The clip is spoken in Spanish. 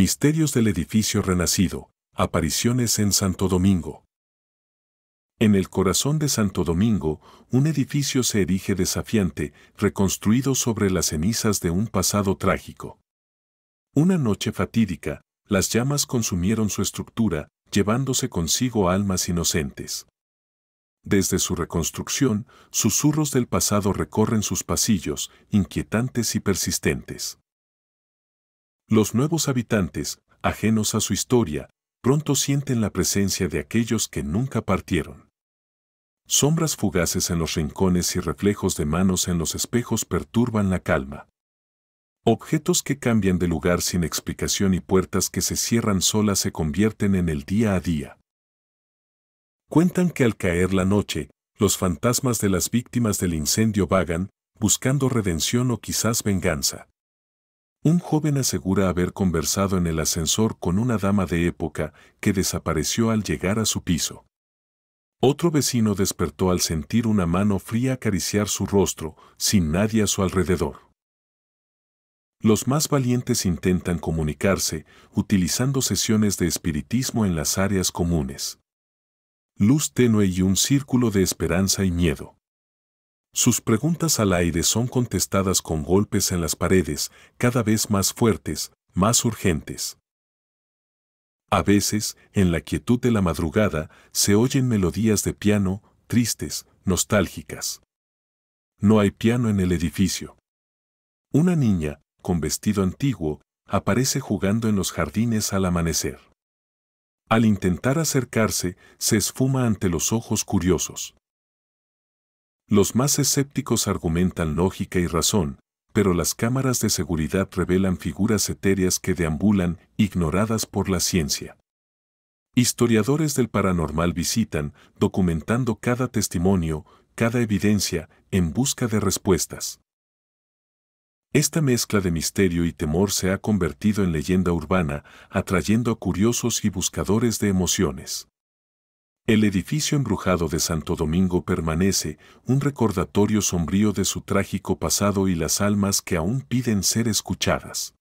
Misterios del edificio renacido, apariciones en Santo Domingo. En el corazón de Santo Domingo, un edificio se erige desafiante, reconstruido sobre las cenizas de un pasado trágico. Una noche fatídica, las llamas consumieron su estructura, llevándose consigo almas inocentes. Desde su reconstrucción, susurros del pasado recorren sus pasillos, inquietantes y persistentes. Los nuevos habitantes, ajenos a su historia, pronto sienten la presencia de aquellos que nunca partieron. Sombras fugaces en los rincones y reflejos de manos en los espejos perturban la calma. Objetos que cambian de lugar sin explicación y puertas que se cierran solas se convierten en el día a día. Cuentan que al caer la noche, los fantasmas de las víctimas del incendio vagan, buscando redención o quizás venganza. Un joven asegura haber conversado en el ascensor con una dama de época que desapareció al llegar a su piso. Otro vecino despertó al sentir una mano fría acariciar su rostro, sin nadie a su alrededor. Los más valientes intentan comunicarse utilizando sesiones de espiritismo en las áreas comunes. Luz tenue y un círculo de esperanza y miedo. Sus preguntas al aire son contestadas con golpes en las paredes, cada vez más fuertes, más urgentes. A veces, en la quietud de la madrugada, se oyen melodías de piano, tristes, nostálgicas. No hay piano en el edificio. Una niña, con vestido antiguo, aparece jugando en los jardines al amanecer. Al intentar acercarse, se esfuma ante los ojos curiosos. Los más escépticos argumentan lógica y razón, pero las cámaras de seguridad revelan figuras etéreas que deambulan, ignoradas por la ciencia. Historiadores del paranormal visitan, documentando cada testimonio, cada evidencia, en busca de respuestas. Esta mezcla de misterio y temor se ha convertido en leyenda urbana, atrayendo a curiosos y buscadores de emociones. El edificio embrujado de Santo Domingo permanece, un recordatorio sombrío de su trágico pasado y las almas que aún piden ser escuchadas.